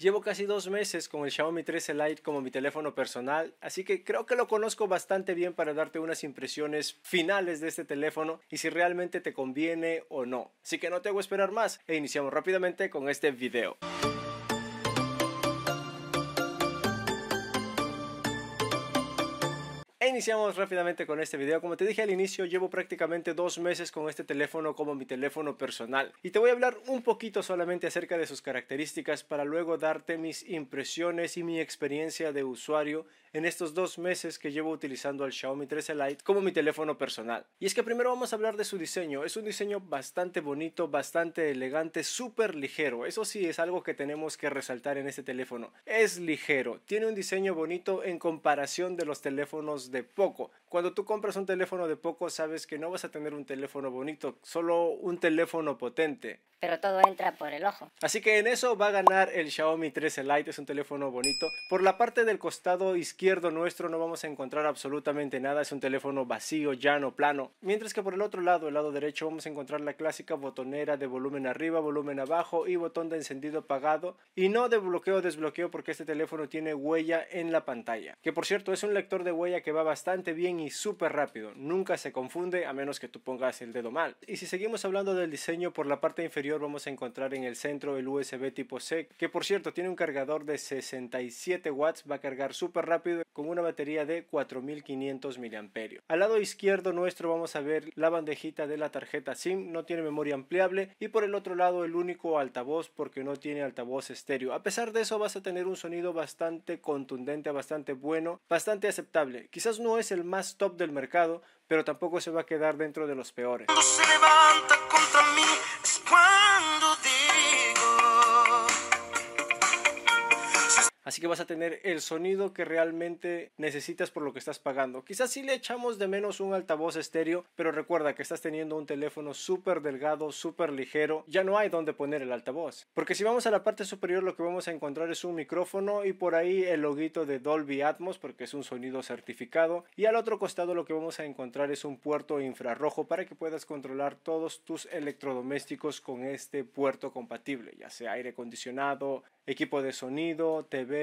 Llevo casi dos meses con el Xiaomi 13 Lite como mi teléfono personal, así que creo que lo conozco bastante bien para darte unas impresiones finales de este teléfono y si realmente te conviene o no. Así que no te hago esperar más e iniciamos rápidamente con este video. iniciamos rápidamente con este video. Como te dije al inicio, llevo prácticamente dos meses con este teléfono como mi teléfono personal. Y te voy a hablar un poquito solamente acerca de sus características para luego darte mis impresiones y mi experiencia de usuario en estos dos meses que llevo utilizando el Xiaomi 13 Lite como mi teléfono personal. Y es que primero vamos a hablar de su diseño. Es un diseño bastante bonito, bastante elegante, súper ligero. Eso sí es algo que tenemos que resaltar en este teléfono. Es ligero, tiene un diseño bonito en comparación de los teléfonos de poco. Cuando tú compras un teléfono de poco, sabes que no vas a tener un teléfono bonito, solo un teléfono potente. Pero todo entra por el ojo. Así que en eso va a ganar el Xiaomi 13 Lite, es un teléfono bonito. Por la parte del costado izquierdo nuestro no vamos a encontrar absolutamente nada, es un teléfono vacío, llano, plano. Mientras que por el otro lado, el lado derecho, vamos a encontrar la clásica botonera de volumen arriba, volumen abajo y botón de encendido apagado. Y no de bloqueo desbloqueo porque este teléfono tiene huella en la pantalla. Que por cierto, es un lector de huella que va bastante bien y súper rápido, nunca se confunde a menos que tú pongas el dedo mal. Y si seguimos hablando del diseño, por la parte inferior vamos a encontrar en el centro el USB tipo C, que por cierto tiene un cargador de 67 watts, va a cargar súper rápido con una batería de 4500 mAh. Al lado izquierdo nuestro vamos a ver la bandejita de la tarjeta SIM, no tiene memoria ampliable y por el otro lado el único altavoz porque no tiene altavoz estéreo. A pesar de eso vas a tener un sonido bastante contundente, bastante bueno, bastante aceptable. Quizás no es el más top del mercado, pero tampoco se va a quedar dentro de los peores. Así que vas a tener el sonido que realmente necesitas por lo que estás pagando. Quizás sí le echamos de menos un altavoz estéreo, pero recuerda que estás teniendo un teléfono súper delgado, súper ligero. Ya no hay dónde poner el altavoz. Porque si vamos a la parte superior lo que vamos a encontrar es un micrófono y por ahí el loguito de Dolby Atmos porque es un sonido certificado. Y al otro costado lo que vamos a encontrar es un puerto infrarrojo para que puedas controlar todos tus electrodomésticos con este puerto compatible, ya sea aire acondicionado, equipo de sonido, TV,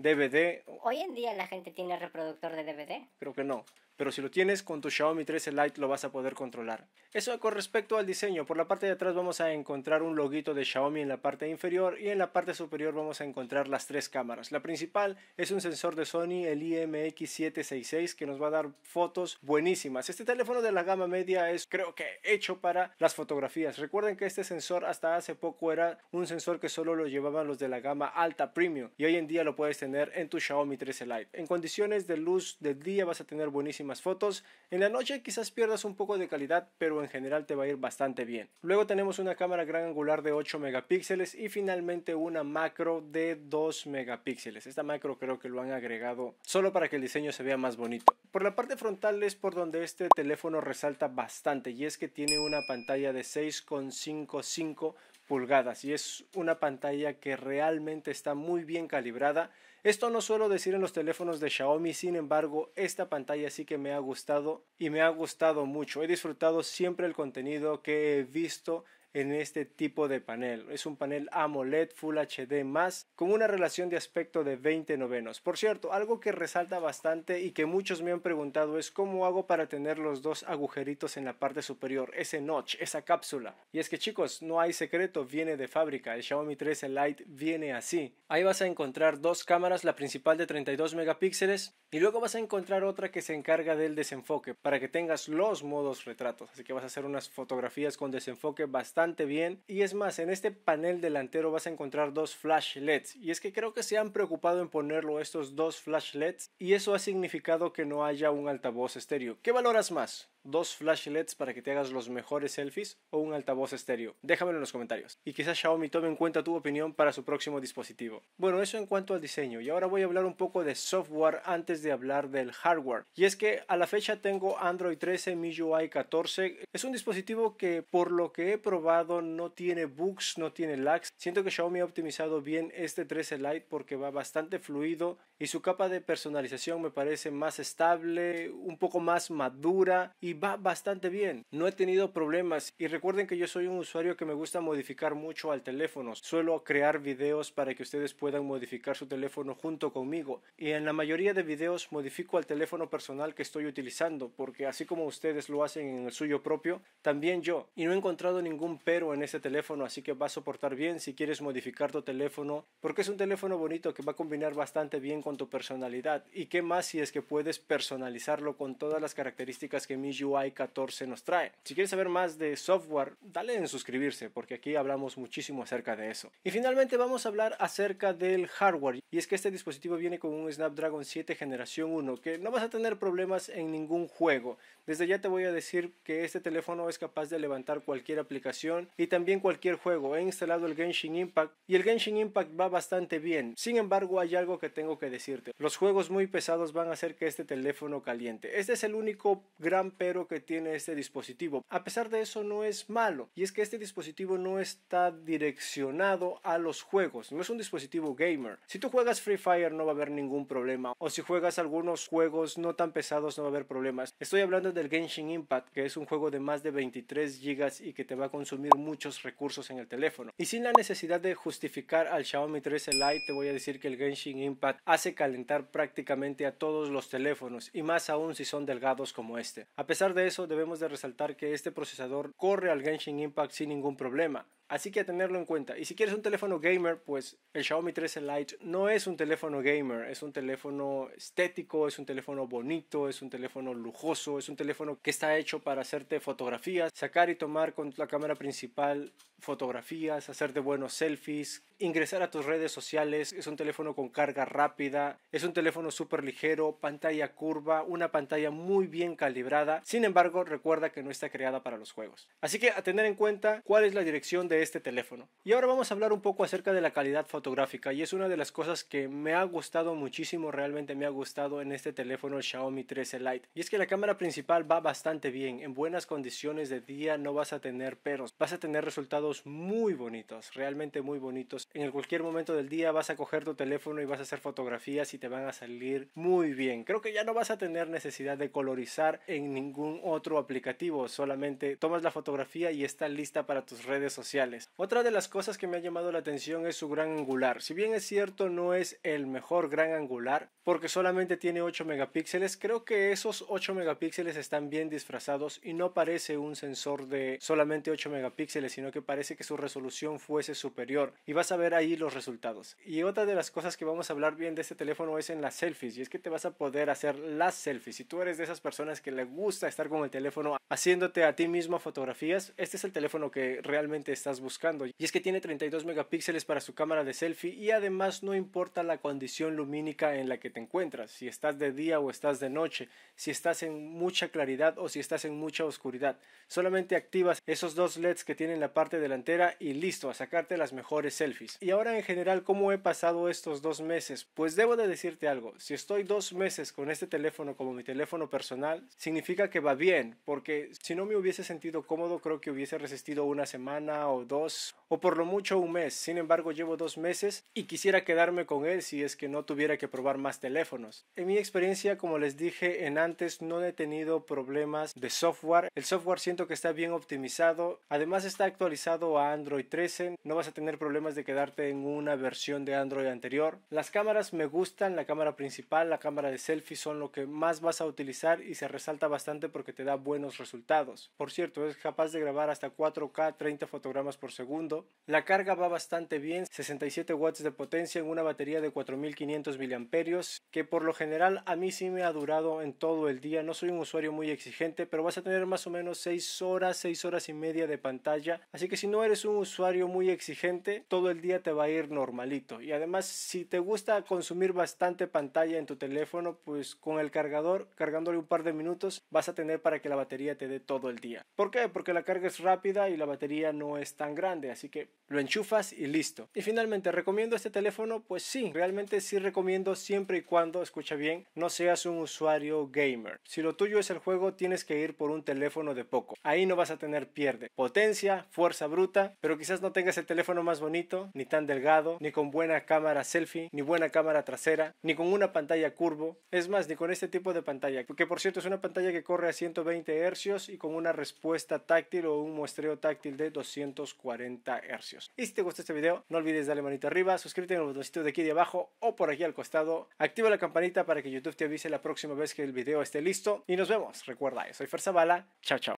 DVD hoy en día la gente tiene reproductor de DVD. Creo que no. Pero si lo tienes con tu Xiaomi 13 Lite lo vas a poder controlar. Eso con respecto al diseño. Por la parte de atrás vamos a encontrar un loguito de Xiaomi en la parte inferior y en la parte superior vamos a encontrar las tres cámaras. La principal es un sensor de Sony, el IMX766, que nos va a dar fotos buenísimas. Este teléfono de la gama media es creo que hecho para las fotografías. Recuerden que este sensor hasta hace poco era un sensor que solo lo llevaban los de la gama alta premium y hoy en día lo puedes tener en tu Xiaomi 13 En condiciones de luz de día vas a tener buenísimas fotos. En la noche quizás pierdas un poco de calidad, pero en general te va a ir bastante bien. Luego tenemos una cámara gran angular de 8 megapíxeles y finalmente una macro de 2 megapíxeles. Esta macro creo que lo han agregado solo para que el diseño se vea más bonito. Por la parte frontal es por donde este teléfono resalta bastante y es que tiene una pantalla de 6,55 pulgadas y es una pantalla que realmente está muy bien calibrada. Esto no suelo decir en los teléfonos de Xiaomi, sin embargo, esta pantalla sí que me ha gustado y me ha gustado mucho. He disfrutado siempre el contenido que he visto en este tipo de panel. Es un panel AMOLED Full HD más con una relación de aspecto de 20 novenos. Por cierto, algo que resalta bastante y que muchos me han preguntado es cómo hago para tener los dos agujeritos en la parte superior, ese notch, esa cápsula. Y es que chicos, no hay secreto, viene de fábrica. El Xiaomi 13 Lite viene así. Ahí vas a encontrar dos cámaras, la principal de 32 megapíxeles y luego vas a encontrar otra que se encarga del desenfoque para que tengas los modos retratos. Así que vas a hacer unas fotografías con desenfoque bastante bien. Y es más, en este panel delantero vas a encontrar dos flash LEDs. Y es que creo que se han preocupado en ponerlo estos dos flash LEDs y eso ha significado que no haya un altavoz estéreo. ¿Qué valoras más? dos flash e para que te hagas los mejores selfies o un altavoz estéreo? Déjamelo en los comentarios. Y quizás Xiaomi tome en cuenta tu opinión para su próximo dispositivo. Bueno, eso en cuanto al diseño. Y ahora voy a hablar un poco de software antes de hablar del hardware. Y es que a la fecha tengo Android 13, MIUI 14. Es un dispositivo que por lo que he probado no tiene bugs, no tiene lags. Siento que Xiaomi ha optimizado bien este 13 Lite porque va bastante fluido y su capa de personalización me parece más estable, un poco más madura y va bastante bien. No he tenido problemas y recuerden que yo soy un usuario que me gusta modificar mucho al teléfono. Suelo crear videos para que ustedes puedan modificar su teléfono junto conmigo y en la mayoría de videos modifico al teléfono personal que estoy utilizando porque así como ustedes lo hacen en el suyo propio, también yo. Y no he encontrado ningún pero en este teléfono, así que va a soportar bien si quieres modificar tu teléfono porque es un teléfono bonito que va a combinar bastante bien con tu personalidad y qué más si es que puedes personalizarlo con todas las características que mi UI 14 nos trae. Si quieres saber más de software, dale en suscribirse porque aquí hablamos muchísimo acerca de eso. Y finalmente vamos a hablar acerca del hardware y es que este dispositivo viene con un Snapdragon 7 generación 1 que no vas a tener problemas en ningún juego. Desde ya te voy a decir que este teléfono es capaz de levantar cualquier aplicación y también cualquier juego. He instalado el Genshin Impact y el Genshin Impact va bastante bien. Sin embargo, hay algo que tengo que decirte. Los juegos muy pesados van a hacer que este teléfono caliente. Este es el único gran pero que tiene este dispositivo. A pesar de eso no es malo y es que este dispositivo no está direccionado a los juegos, no es un dispositivo gamer. Si tú juegas Free Fire no va a haber ningún problema o si juegas algunos juegos no tan pesados no va a haber problemas. Estoy hablando del Genshin Impact que es un juego de más de 23 gigas y que te va a consumir muchos recursos en el teléfono. Y sin la necesidad de justificar al Xiaomi 13 Lite te voy a decir que el Genshin Impact hace calentar prácticamente a todos los teléfonos y más aún si son delgados como este. A pesar pesar de eso, debemos de resaltar que este procesador corre al Genshin Impact sin ningún problema. Así que a tenerlo en cuenta. Y si quieres un teléfono gamer, pues el Xiaomi 13 Lite no es un teléfono gamer, es un teléfono estético, es un teléfono bonito, es un teléfono lujoso, es un teléfono que está hecho para hacerte fotografías, sacar y tomar con la cámara principal fotografías, hacerte buenos selfies, ingresar a tus redes sociales, es un teléfono con carga rápida, es un teléfono súper ligero, pantalla curva, una pantalla muy bien calibrada, sin embargo recuerda que no está creada para los juegos. Así que a tener en cuenta cuál es la dirección de este teléfono. Y ahora vamos a hablar un poco acerca de la calidad fotográfica y es una de las cosas que me ha gustado muchísimo, realmente me ha gustado en este teléfono Xiaomi 13 Lite. Y es que la cámara principal va bastante bien, en buenas condiciones de día no vas a tener peros, vas a tener resultados muy bonitos, realmente muy bonitos. En cualquier momento del día vas a coger tu teléfono y vas a hacer fotografías y te van a salir muy bien. Creo que ya no vas a tener necesidad de colorizar en ningún otro aplicativo, solamente tomas la fotografía y está lista para tus redes sociales. Otra de las cosas que me ha llamado la atención es su gran angular. Si bien es cierto no es el mejor gran angular porque solamente tiene 8 megapíxeles, creo que esos 8 megapíxeles están bien disfrazados y no parece un sensor de solamente 8 megapíxeles, sino que parece que su resolución fuese superior y vas a ver ahí los resultados. Y otra de las cosas que vamos a hablar bien de este teléfono es en las selfies y es que te vas a poder hacer las selfies. Si tú eres de esas personas que le gusta estar con el teléfono haciéndote a ti mismo fotografías, este es el teléfono que realmente está buscando. Y es que tiene 32 megapíxeles para su cámara de selfie y además no importa la condición lumínica en la que te encuentras, si estás de día o estás de noche, si estás en mucha claridad o si estás en mucha oscuridad. Solamente activas esos dos LEDs que tienen la parte delantera y listo, a sacarte las mejores selfies. Y ahora en general, ¿cómo he pasado estos dos meses? Pues debo de decirte algo, si estoy dos meses con este teléfono como mi teléfono personal, significa que va bien, porque si no me hubiese sentido cómodo, creo que hubiese resistido una semana o dos o por lo mucho un mes. Sin embargo, llevo dos meses y quisiera quedarme con él si es que no tuviera que probar más teléfonos. En mi experiencia, como les dije en antes, no he tenido problemas de software. El software siento que está bien optimizado. Además está actualizado a Android 13. No vas a tener problemas de quedarte en una versión de Android anterior. Las cámaras me gustan. La cámara principal, la cámara de selfie son lo que más vas a utilizar y se resalta bastante porque te da buenos resultados. Por cierto, es capaz de grabar hasta 4K 30 fotogramas por segundo. La carga va bastante bien, 67 watts de potencia en una batería de 4500 miliamperios, que por lo general a mí sí me ha durado en todo el día. No soy un usuario muy exigente, pero vas a tener más o menos 6 horas, 6 horas y media de pantalla. Así que si no eres un usuario muy exigente, todo el día te va a ir normalito. Y además, si te gusta consumir bastante pantalla en tu teléfono, pues con el cargador, cargándole un par de minutos, vas a tener para que la batería te dé todo el día. ¿Por qué? Porque la carga es rápida y la batería no es tan grande, así que lo enchufas y listo. Y finalmente, ¿recomiendo este teléfono? Pues sí, realmente sí recomiendo siempre y cuando, escucha bien, no seas un usuario gamer. Si lo tuyo es el juego, tienes que ir por un teléfono de poco. Ahí no vas a tener pierde. Potencia, fuerza bruta, pero quizás no tengas el teléfono más bonito, ni tan delgado, ni con buena cámara selfie, ni buena cámara trasera, ni con una pantalla curvo. Es más, ni con este tipo de pantalla, que por cierto es una pantalla que corre a 120 hercios y con una respuesta táctil o un muestreo táctil de 200 40 hercios. Y si te gustó este video, no olvides darle manito arriba, suscríbete en el botoncito de aquí de abajo o por aquí al costado. Activa la campanita para que YouTube te avise la próxima vez que el video esté listo. Y nos vemos. Recuerda, yo soy Bala, Chao, chao.